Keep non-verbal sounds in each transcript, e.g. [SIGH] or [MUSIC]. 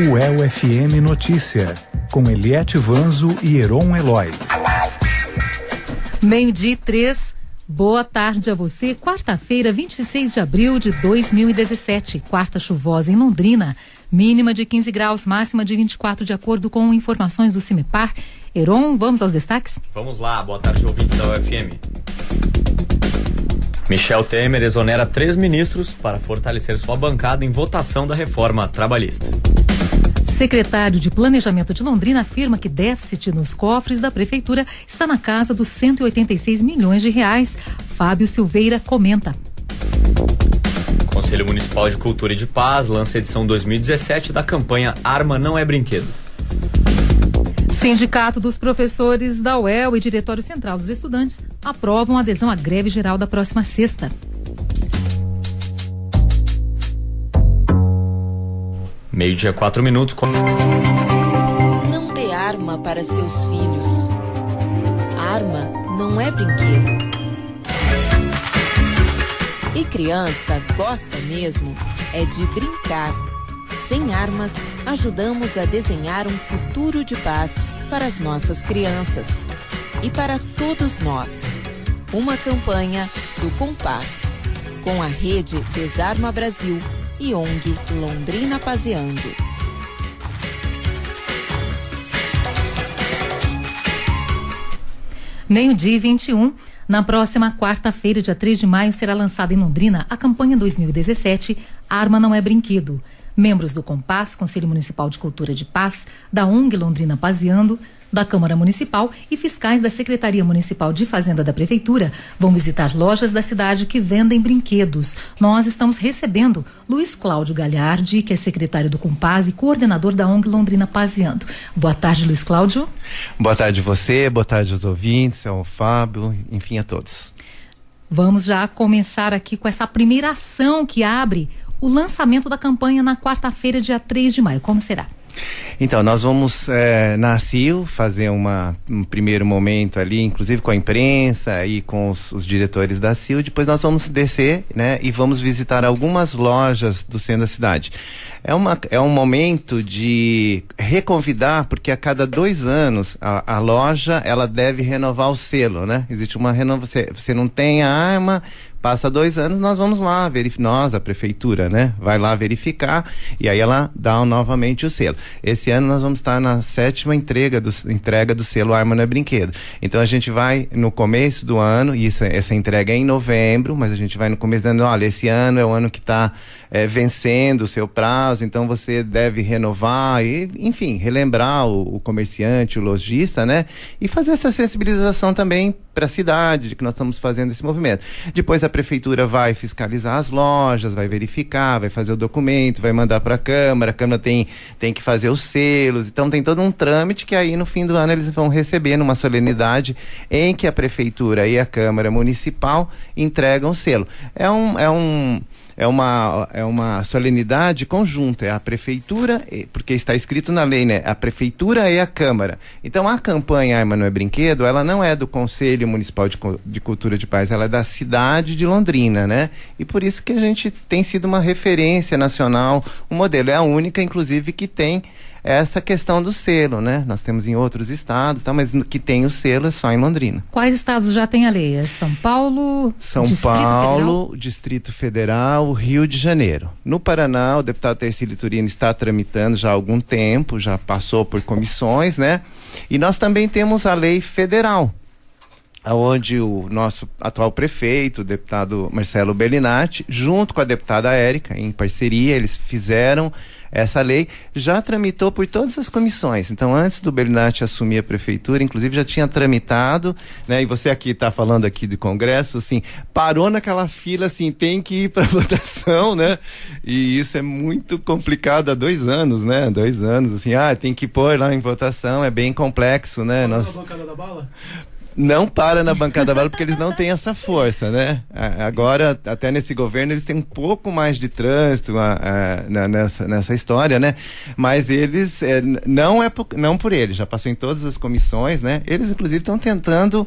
O FM Notícia, com Eliette Vanzo e Heron Eloy. Meio-dia três. Boa tarde a você. Quarta-feira, 26 de abril de 2017. Quarta chuvosa em Londrina. Mínima de 15 graus, máxima de 24, de acordo com informações do CIMEPAR. Heron, vamos aos destaques? Vamos lá. Boa tarde, ouvintes da UFM. Michel Temer exonera três ministros para fortalecer sua bancada em votação da reforma trabalhista. Secretário de Planejamento de Londrina afirma que déficit nos cofres da prefeitura está na casa dos 186 milhões de reais. Fábio Silveira comenta. Conselho Municipal de Cultura e de Paz lança edição 2017 da campanha Arma não é brinquedo. Sindicato dos professores da UEL e Diretório Central dos Estudantes aprovam adesão à greve geral da próxima sexta. Meio-dia, quatro minutos. Não dê arma para seus filhos. Arma não é brinquedo. E criança gosta mesmo é de brincar. Sem armas, ajudamos a desenhar um futuro de paz para as nossas crianças e para todos nós. Uma campanha do Compass, com a rede Desarma Brasil e ONG Londrina Paseando. Meio-dia 21. Na próxima quarta-feira, dia 3 de maio, será lançada em Londrina a campanha 2017 Arma Não É Brinquedo Membros do Compass, Conselho Municipal de Cultura de Paz, da ONG Londrina Paseando, da Câmara Municipal e fiscais da Secretaria Municipal de Fazenda da Prefeitura vão visitar lojas da cidade que vendem brinquedos. Nós estamos recebendo Luiz Cláudio Galhardi, que é secretário do Compaz e coordenador da ONG Londrina Paseando. Boa tarde, Luiz Cláudio. Boa tarde você, boa tarde aos ouvintes, ao Fábio, enfim, a todos. Vamos já começar aqui com essa primeira ação que abre o lançamento da campanha na quarta-feira, dia 3 de maio. Como será? Então, nós vamos é, na CIL fazer uma, um primeiro momento ali, inclusive com a imprensa e com os, os, diretores da CIL. Depois nós vamos descer né, e vamos visitar algumas lojas do centro da cidade. É, uma, é um momento de reconvidar, porque a cada dois anos a, a loja ela deve renovar o selo, né? Existe uma renovação. Você, você não tem a arma, Passa dois anos, nós vamos lá, verif nós, a prefeitura, né? Vai lá verificar e aí ela dá novamente o selo. Esse ano nós vamos estar na sétima entrega do, entrega do selo Arma Não é Brinquedo. Então a gente vai no começo do ano, e isso, essa entrega é em novembro, mas a gente vai no começo dando olha, esse ano é o ano que está é, vencendo o seu prazo, então você deve renovar e, enfim, relembrar o, o comerciante, o lojista, né? E fazer essa sensibilização também para a cidade de que nós estamos fazendo esse movimento. Depois a prefeitura vai fiscalizar as lojas, vai verificar, vai fazer o documento, vai mandar para a Câmara, a Câmara tem, tem que fazer os selos, então tem todo um trâmite que aí no fim do ano eles vão receber numa solenidade em que a prefeitura e a Câmara Municipal entregam o selo. É um. É um é uma, é uma solenidade conjunta, é a prefeitura, porque está escrito na lei, né? A prefeitura e a Câmara. Então a campanha Arma Não é Brinquedo, ela não é do Conselho Municipal de, de Cultura de Paz, ela é da cidade de Londrina, né? E por isso que a gente tem sido uma referência nacional, um modelo. É a única, inclusive, que tem essa questão do selo, né? Nós temos em outros estados, tá? mas que tem o selo é só em Londrina. Quais estados já tem a lei? É São Paulo, São Distrito Paulo, Federal? Distrito Federal, Rio de Janeiro. No Paraná, o deputado Tercílio Turino está tramitando já há algum tempo, já passou por comissões, né? E nós também temos a lei federal, onde o nosso atual prefeito, o deputado Marcelo Bellinati, junto com a deputada Érica, em parceria, eles fizeram essa lei já tramitou por todas as comissões. Então, antes do Bernat assumir a prefeitura, inclusive já tinha tramitado, né? E você aqui está falando aqui do Congresso, assim, parou naquela fila, assim, tem que ir para [LAUGHS] votação, né? E isso é muito complicado há dois anos, né? Dois anos, assim, ah, tem que pôr lá em votação, é bem complexo, né? É Nós não para na bancada bala porque eles não têm essa força, né? Agora, até nesse governo, eles têm um pouco mais de trânsito a, a, nessa, nessa história, né? Mas eles, é, não é por, não por eles, já passou em todas as comissões, né? Eles, inclusive, estão tentando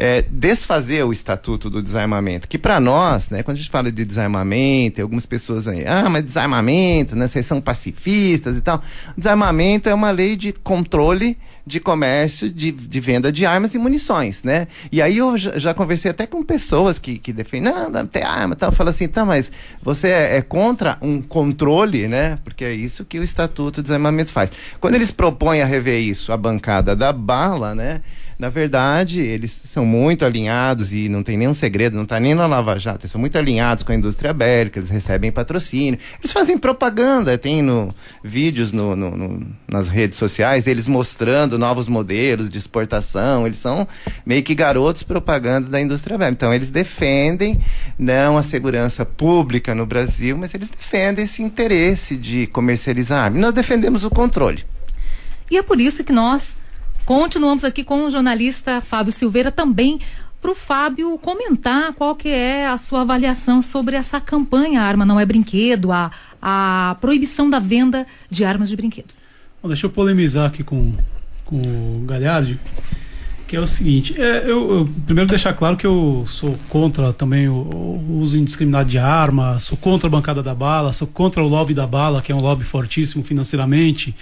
é, desfazer o Estatuto do Desarmamento, que para nós, né, quando a gente fala de desarmamento, tem algumas pessoas aí, ah, mas desarmamento, né, vocês são pacifistas e tal. Desarmamento é uma lei de controle de comércio, de, de venda de armas e munições, né? E aí eu já, já conversei até com pessoas que, que defendem, não, não tem arma e tal. Fala assim, tá, mas você é, é contra um controle, né? Porque é isso que o Estatuto do Desarmamento faz. Quando eles propõem a rever isso, a bancada da bala, né? Na verdade, eles são muito alinhados e não tem nenhum segredo, não está nem na Lava Jato. Eles são muito alinhados com a indústria bélica, eles recebem patrocínio, eles fazem propaganda, tem no, vídeos no, no, no, nas redes sociais, eles mostrando novos modelos de exportação. Eles são meio que garotos propaganda da indústria bélica. Então, eles defendem não né, a segurança pública no Brasil, mas eles defendem esse interesse de comercializar. Nós defendemos o controle. E é por isso que nós Continuamos aqui com o jornalista Fábio Silveira também para o Fábio comentar qual que é a sua avaliação sobre essa campanha Arma Não É Brinquedo, a, a proibição da venda de armas de brinquedo. Bom, deixa eu polemizar aqui com, com o Galhardi que é o seguinte, é, eu, eu, primeiro deixar claro que eu sou contra também o, o, uso indiscriminado de arma, sou contra a bancada da bala, sou contra o lobby da bala, que é um lobby fortíssimo financeiramente.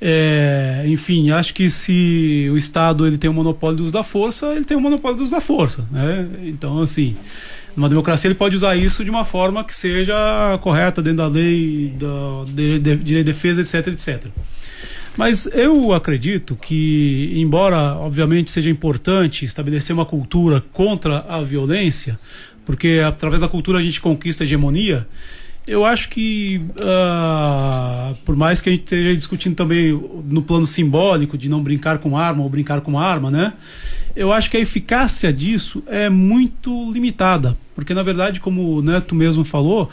É, enfim, acho que se o Estado ele tem o um monopólio do uso da força, ele tem o um monopólio do uso da força, né? Então, assim, numa democracia ele pode usar isso de uma forma que seja correta dentro da lei, da, de, de, de defesa, etc, etc. Mas eu acredito que, embora obviamente seja importante estabelecer uma cultura contra a violência, porque através da cultura a gente conquista a hegemonia, eu acho que, uh, por mais que a gente esteja discutindo também no plano simbólico de não brincar com arma ou brincar com arma, né? Eu acho que a eficácia disso é muito limitada, porque na verdade, como o tu mesmo falou,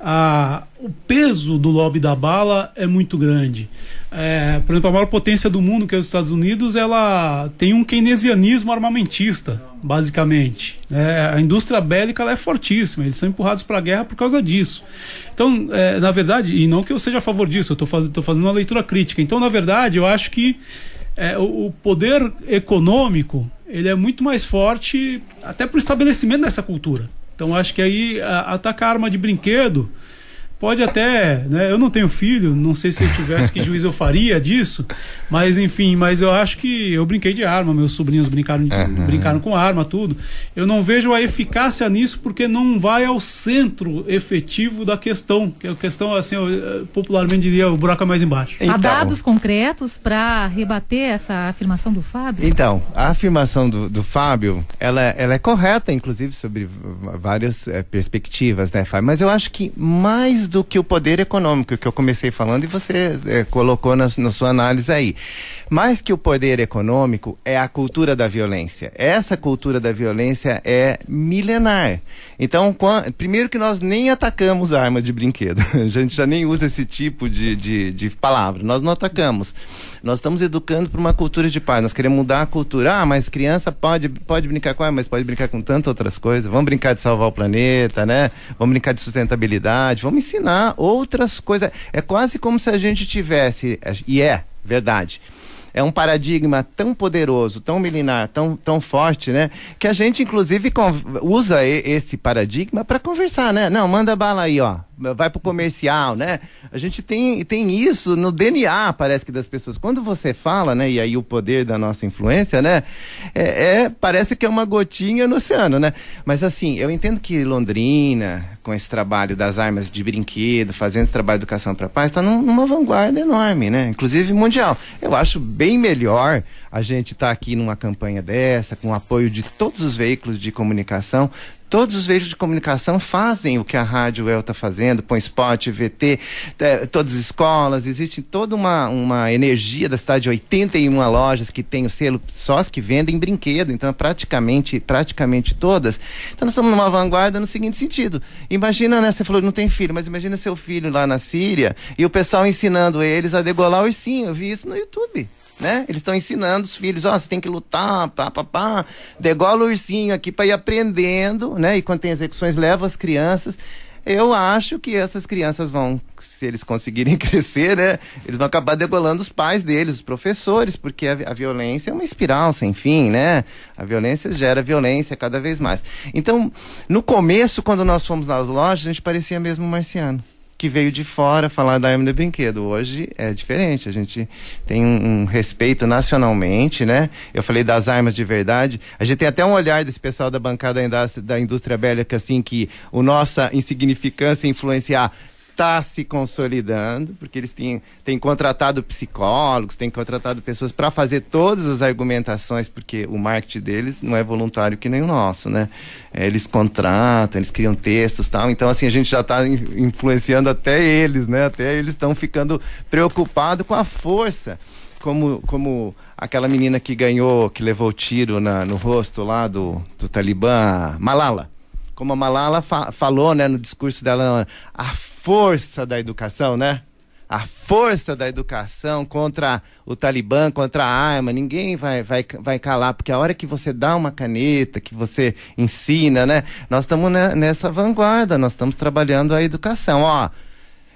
a, o peso do lobby da bala é muito grande. É, por exemplo, a maior potência do mundo, que é os Estados Unidos, ela tem um keynesianismo armamentista, basicamente. É, a indústria bélica é fortíssima, eles são empurrados para a guerra por causa disso. Então, é, na verdade, e não que eu seja a favor disso, eu estou faz, fazendo uma leitura crítica. Então, na verdade, eu acho que é, o, o poder econômico ele é muito mais forte até para o estabelecimento dessa cultura. Então acho que aí atacar arma de brinquedo pode até, né, eu não tenho filho, não sei se eu tivesse que juiz eu faria disso, mas enfim, mas eu acho que eu brinquei de arma, meus sobrinhos brincaram, uhum. brincaram com arma, tudo. Eu não vejo a eficácia nisso porque não vai ao centro efetivo da questão, que é a questão assim, eu, eh, popularmente diria o buraco é mais embaixo. Então, Há dados concretos para rebater essa afirmação do Fábio? Então, a afirmação do, do Fábio, ela, ela é correta, inclusive sobre várias é, perspectivas, né, Fábio? Mas eu acho que mais do que o poder econômico, que eu comecei falando e você é, colocou na, na sua análise aí. Mais que o poder econômico, é a cultura da violência. Essa cultura da violência é milenar. Então, quando, primeiro que nós nem atacamos a arma de brinquedo. [LAUGHS] A gente já nem usa esse tipo de, de, de palavra. Nós não atacamos. Nós estamos educando para uma cultura de paz. Nós queremos mudar a cultura. Ah, mas criança pode, pode brincar com arma, mas pode brincar com tantas outras coisas. Vamos brincar de salvar o planeta, né? Vamos brincar de sustentabilidade. Vamos ensinar ensinar outras coisas. É quase como se a gente tivesse, é, e é verdade, é um paradigma tão poderoso, tão milenar, tão, tão forte, né? Que a gente, inclusive, usa esse paradigma para conversar, né? Não, manda bala aí, ó vai para o comercial, né? A gente tem, tem isso no DNA, parece que das pessoas. Quando você fala, né? E aí o poder da nossa influência, né? É, é parece que é uma gotinha no oceano, né? Mas assim, eu entendo que Londrina, com esse trabalho das armas de brinquedo, fazendo esse trabalho de educação para paz, está numa vanguarda enorme, né? Inclusive mundial. Eu acho bem melhor a gente estar tá aqui numa campanha dessa, com o apoio de todos os veículos de comunicação, Todos os veículos de comunicação fazem o que a Rádio El está fazendo, põe spot, VT, é, todas as escolas, existe toda uma, uma energia da cidade de 81 lojas que tem o selo, só as que vendem brinquedo, então é praticamente, praticamente todas. Então nós estamos numa vanguarda no seguinte sentido. Imagina, né? Você falou, não tem filho, mas imagina seu filho lá na Síria e o pessoal ensinando eles a degolar o ursinho. Eu vi isso no YouTube né? Eles estão ensinando os filhos, ó, oh, você tem que lutar, pá, pá, pá, degola o ursinho aqui para ir aprendendo, né? E quando tem execuções, leva as crianças. Eu acho que essas crianças vão, se eles conseguirem [LAUGHS] crescer, né? Eles vão acabar degolando os pais deles, os professores, porque a, a violência é uma espiral sem fim, né? A violência gera violência cada vez mais. Então, no começo, quando nós fomos nas lojas, a gente parecia mesmo um marciano que veio de fora falar da do Brinquedo. Hoje é diferente, a gente tem um, um, respeito nacionalmente, né? Eu falei das armas de verdade. A gente tem até um olhar desse pessoal da bancada da indústria, da indústria bélica, assim, que o nossa insignificância influenciar está se consolidando, porque eles têm, têm contratado psicólogos, têm contratado pessoas para fazer todas as argumentações, porque o marketing deles não é voluntário que nem o nosso, né? É, eles contratam, eles criam textos tal. Então, assim, a gente já está influenciando até eles, né? Até eles estão ficando preocupados com a força como, como aquela menina que ganhou, que levou o tiro na, no rosto lá do, do Talibã, Malala. Como a Malala fa falou né, no discurso dela, a força da educação, né? A força da educação contra o Talibã, contra a arma, ninguém vai, vai, vai calar, porque a hora que você dá uma caneta, que você ensina, né? Nós estamos nessa vanguarda, nós estamos trabalhando a educação. Ó,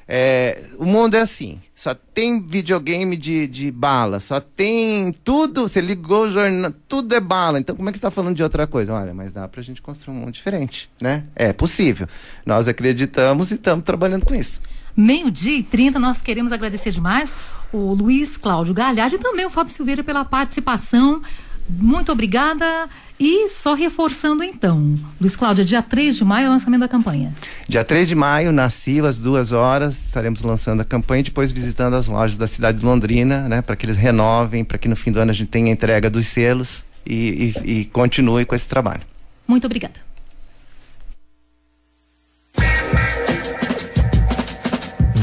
é, o mundo é assim. Só tem videogame de, de bala, só tem tudo. Você ligou o jornal, tudo é bala. Então, como é que está falando de outra coisa? Olha, mas dá para a gente construir um mundo diferente, né? É possível. Nós acreditamos e estamos trabalhando com isso. Meio-dia e 30, nós queremos agradecer demais o Luiz Cláudio Galhardo e também o Fábio Silveira pela participação. Muito obrigada. E só reforçando então, Luiz Cláudio, é dia 3 de maio é o lançamento da campanha. Dia 3 de maio, na CIVA, às duas horas, estaremos lançando a campanha e depois visitando as lojas da cidade de Londrina, né? Para que eles renovem, para que no fim do ano a gente tenha a entrega dos selos e, e, e continue com esse trabalho. Muito obrigada.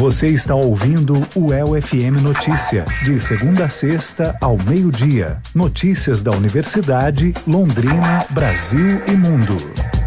Você está ouvindo o LFM Notícia, de segunda a sexta ao meio-dia. Notícias da Universidade, Londrina, Brasil e Mundo.